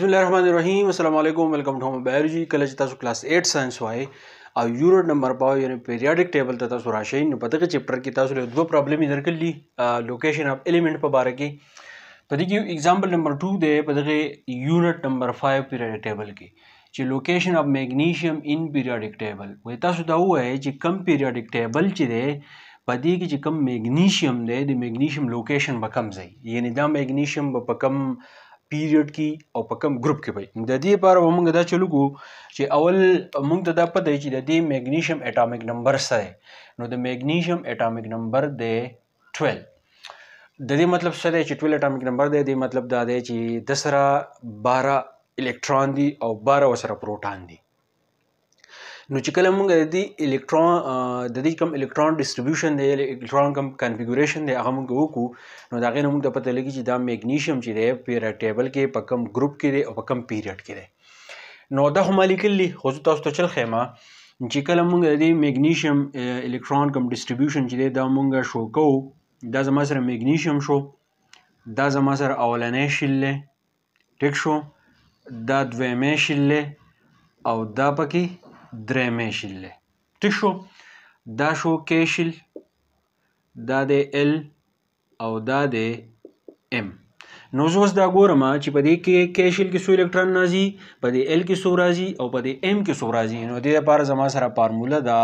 बिस्मिल्लाहिर्रहमानिर्रहीम अस्सलाम वालेकुम वेलकम टू होम બાયોલોજી કાલે જે તાસુ ક્લાસ 8 સાયન્સ હોય આ યુનિટ નંબર પાવ યાની પીરિયોડિક ટેબલ તા તાસુ રાશિન પતક ચેપ્ટર કી તાસુ દો પ્રોબ્લેમ ઇધર કલી લોકેશન ઓફ એલિમેન્ટ પર બારે કી પતક કી એક્ઝામ્પલ નંબર 2 દે પતક યુનિટ નંબર 5 પીરિયોડિક ટેબલ કી چې location of magnesium in periodic table વય તાસુ دا وای چې કમ periodic table چې ده پدې کې چې کم magnesium ده د magnesium location به کم ځای یعنی دا magnesium به په کم پیریډ کې او په کم ګروپ کې وي د دې لپاره موږ دا چلوګو چې اول موږ ته دا پته چې د دې میګنیشیم اټامک نمبر سره نو د میګنیشیم اټامک نمبر دی 12 د دې مطلب څه دی چې 12 اټامک نمبر دی د مطلب دا دی چې 10 12 الکترون دي او 12 وسره پروټون دي نو چې کله موږ د دې الکترون د دې کوم الکترون ډیستریبیوشن دی الکترون کوم کنفیګوریشن دی هغه موږ وکړو نو دا غي موږ ته پته لګي چې دا میګنیشیم چې دی پیریټیبل کې په کوم ګروپ کې دی او په کوم پیریډ کې دی نو دا هم لیکلي خو تاسو ته چل خیمه چې کله موږ د میګنیشیم الکترون کوم ډیستریبیوشن چې دی دا موږ شو کوو دا زما سره میګنیشیم شو دا زما سره اولنې شلې ټیک شو دا دویمې شلې او دا پکې درې میشل دی ټیک شو دا شو کیشل دا د ال او دا د ام نو زه اوس دا ګورم چې په دې کې کیشل کې څو الکترون راځي په دې ال کې څو راځي او په دې ام کې څو راځي نو دې لپاره زما سره فارموله دا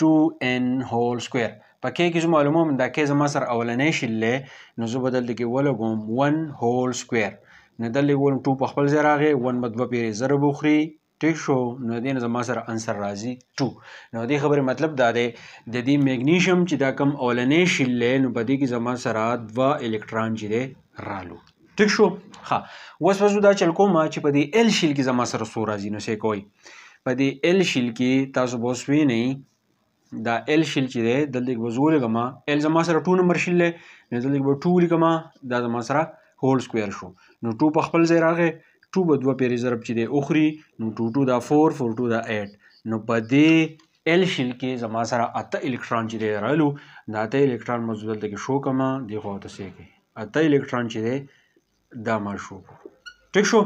2n هول سکوير په کې کې معلوموم دا کې زما سره اولنې شلې نو زه بدل دې کې ولګوم 1 هول سکوير نه دلې ولم 2 په خپل ځای راغی 1 مدوه پیری ضرب وخري ټیک شو نو دې نه زما سره انسر راځي 2 نو دې خبره مطلب دا دی د دې میګنیشیم چې دا کم اولنې شیلې نو بدې کې زما سره دوا الکترون چې دی رالو ټیک شو ها اوس وځو دا چل کوم چې په دې ال شیل کې زما سره سو راځي نو څه کوي په دې ال شیل کې تاسو بوس وی نه دا ال شیل چې دی دلته وزول غما ال زما سره 2 نمبر شیل نه دلته 2 لګما دا زما سره هول سکوير شو نو 2 په خپل ځای راغی 2 به دوه پیر ضرب چې دی اخري نو 2 2 دا 4 4 2 دا 8 نو په دې ال شیل کې زما سره اته الکترون چې دی رالو دا اته الکترون موجود دلته کې شو کما دی خو تاسو کې اته الکترون چې دی دا ما شو ٹھیک شو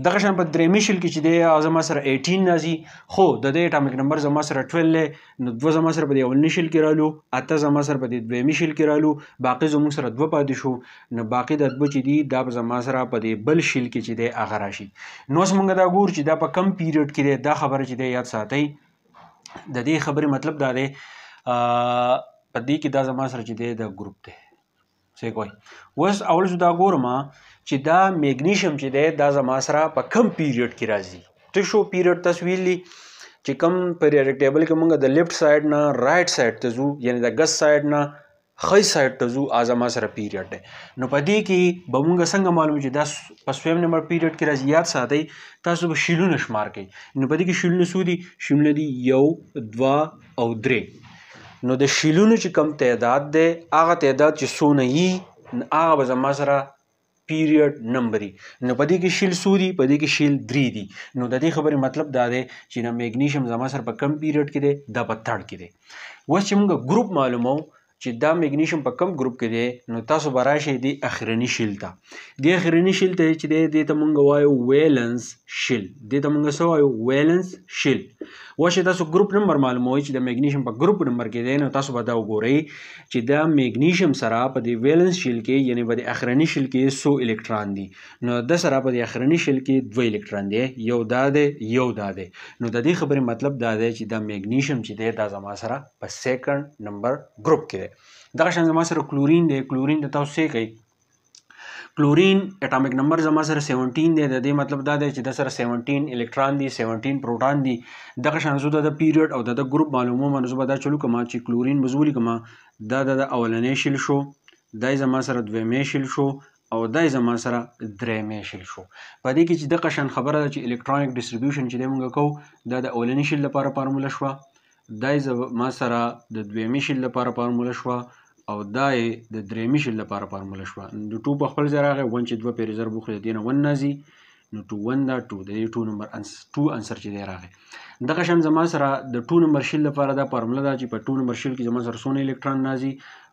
دغه شان په درېمې شل کې چې دی زما سره 18 راځي خو د دې اټامک نمبر زما سره 12 لې نو دوه زما سره په دې اولنې شل کې رالو اته زما سره په دې دویمې شل کې رالو باقي زموږ سره دوه پاتې شو نو باقي د دوه چې دی دا زما سره په دې بل شل کې چې دی هغه راشي نو اوس موږ دا ګور چې دا په کم پیریډ کې دی دا خبره چې دی یاد ساتئ د دې خبرې مطلب دا دی په دې کې دا زما سره چې دی د ګروپ دی څه کوي وس اول زدا ګورم چې دا میګنیشیم چې دی دا زما سره په کم پیریډ کې راځي تشو پیریډ تسویلی چې کم پیریډ ټیبل کې مونږ د لیفټ سایډ نه رائټ سایډ ته ځو یعنی د ګس سایډ نه خی سایډ ته ځو ازما سره پیریډ دی نو په دې کې به مونږ څنګه معلوم چې دا په سویم نمبر پیریډ کې راځي یاد ساتئ تاسو به شیلونه شمار کوئ نو په دې کې شیلونه څو دي شیلونه دي یو دوه او درې نو د شیلونو چې کم تعداد دی هغه تعداد چې څونه یي هغه به زما سره پیریډ نمبر نو په دې کې شیل سوري په دې کې شیل درې دي نو د دې خبرې مطلب دا دی چې نه میګنیشیم زما سره په کم پیریډ کې دی دا په تړ کې دی اوس چې موږ ګروپ معلومو چې دا میګنیشیم په کم ګروپ کې دی نو تاسو به راشئ د اخرني شیل ته د اخرني شیل ته چې دی دې ته مونږ وایو ویلنس شیل دې ته مونږ څه وایو ویلنس شیل واشه تاسو ګروپ نمبر معلوموي چې د میګنیشیم په ګروپ نمبر کې دی نو تاسو به دا وګورئ چې دا میګنیشیم سره په دې ویلنس شیل کې یعنی په دې اخرنی شیل کې 100 الکترون دي نو د سره په دې اخرنی شیل کې 2 الکترون دي یو دا دی یو دا دی نو د دې خبرې مطلب دا دی چې دا میګنیشیم چې دی دا زما سره په سیکنډ نمبر ګروپ کې دی دا شان زما سره کلورین دی کلورین د تاسو څه کوي کلورین اټامک نمبر زما سره 17 دی د دې مطلب دا دی چې د سره 17 الکترون دی 17 پروټون دی دغه شان زو د پیریډ او د ګروپ معلومه منځوبه دا چلو کما چې کلورین مزولی کما دا د اولنې شیل شو دای زما سره دویمې شیل شو او دای زما سره درې میشل شو په دې کې چې د قشن خبره ده چې الکترونیک ډیستریبیوشن چې موږ کوو دا د اولنی شیل لپاره فارموله شوه دای زما سره د دویمې شیل لپاره فارموله شوه او دا یې د درېیمې شل لپاره فارموله شوه نو ټو په خپل ځای راغی ون چې دوه پې ریزرو بوخلې دې نه ون راځي نو ټو ون دا ټو د دې ټو نمبر ټو انسر چې دی راغی دغه شان زما سره د ټو نمبر شل لپاره دا فارموله ده چې په ټو نمبر شل کې زما سره څونه الکترون راځي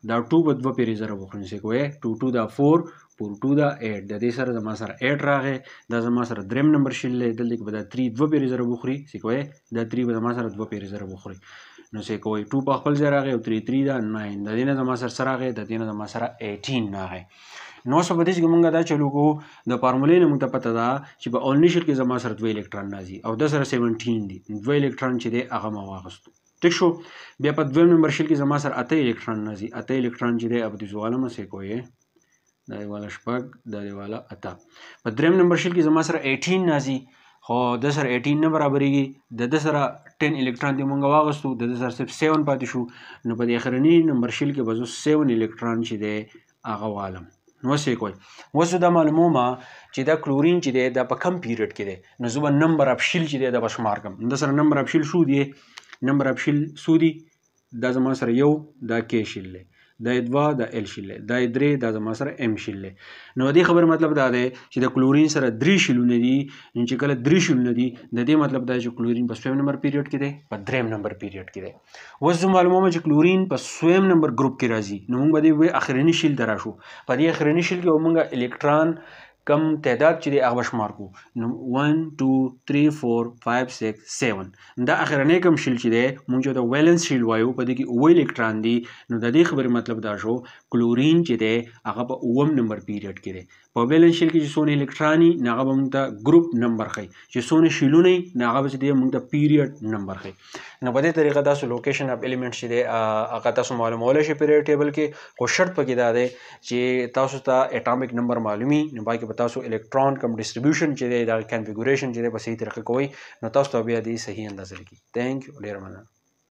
دا ټو به دوه پې ریزرو بوخلې سې کوې ټو ټو دا فور پور ټو دا ایټ د دې سره زما سره ایټ راغی دا زما سره دریم نمبر شل دی دلته کې به دا تري دوه پې ریزرو بوخوري سې کوې دا تري به زما سره دوه پې ریزرو بوخوري نو چې کوي 2 په خپل ځای راغی او 3 3 دا 9 د دې نه زما سره سره راغی د دې نه زما سره 18 راغی نو څه بده چې موږ دا چلو کو د فارمولې نه موږ ته پته ده چې په اولنی شل کې زما سره 2 الکترون راځي او د سره 17 دي 2 الکترون چې دی هغه ما واغستو ټیک شو بیا په دویم نمبر شل کې زما سره اته الکترون راځي اته الکترون چې دی اب د زواله مې کوي دا دیواله شپږ دا دیواله اته په دریم نمبر شل کې زما سره 18 راځي خو د سره 18 نه برابرېږي د د سره 10 الکترون دی مونږ واغستو د د سره صرف 7 پاتې شو نو په دې اخرنی نمبر شیل کې بزو 7 الکترون چې دی هغه والم نو څه کوي اوس دا معلومه چې دا کلورین چې دی دا په کم پیریډ کې دی نو زه به نمبر اپ شیل چې دی دا به شمار کړم د سره نمبر اپ شیل شو دی نمبر اپ شیل سودی دا زما سره یو دا کې شیل دی د دوه د ال شله د درې د زما سره ام شله نو دې خبر مطلب دا دی چې د کلورین سره درې شلونه دي چې کله درې شلونه دي د دې مطلب دا چې کلورین په سویم نمبر پیریډ کې دی په دریم نمبر پیریډ کې دی اوس زه معلومه چې کلورین په سویم نمبر ګروپ کې راځي نو موږ به د اخرنی شیل دراشو په دې اخرنی شیل کې موږ الکترون کم تعداد چې دی هغه شمار کو 1 2 3 4 5 6 7 دا اخرنۍ کم شیل چې دی مونږ د ویلنس شیل وایو په دې کې اوه الکترون دي نو د دې خبرې مطلب دا شو کلورین چې دی هغه په اوم نمبر پیریډ کې دی په ویلنس شیل کې چې څونه الکترونی هغه به مونږ ته ګروپ نمبر ښیي چې څونه شیلونه هغه به چې دی مونږ ته پیریډ نمبر ښیي نو په دې طریقه تاسو لوکیشن اف الیمنټس چې دی هغه تاسو معلومولای شئ پیریډ ټیبل کې خو شرط پکې دا دی چې تاسو ته اټامک نمبر معلومي نو باقي تاسو الکترون کم ډیستریبیوشن چې دی دا کنفیګوریشن چې دی په صحیح طریقه کوي نو تاسو ته بیا دی صحیح اندازه لګي ثانک یو ډیر مننه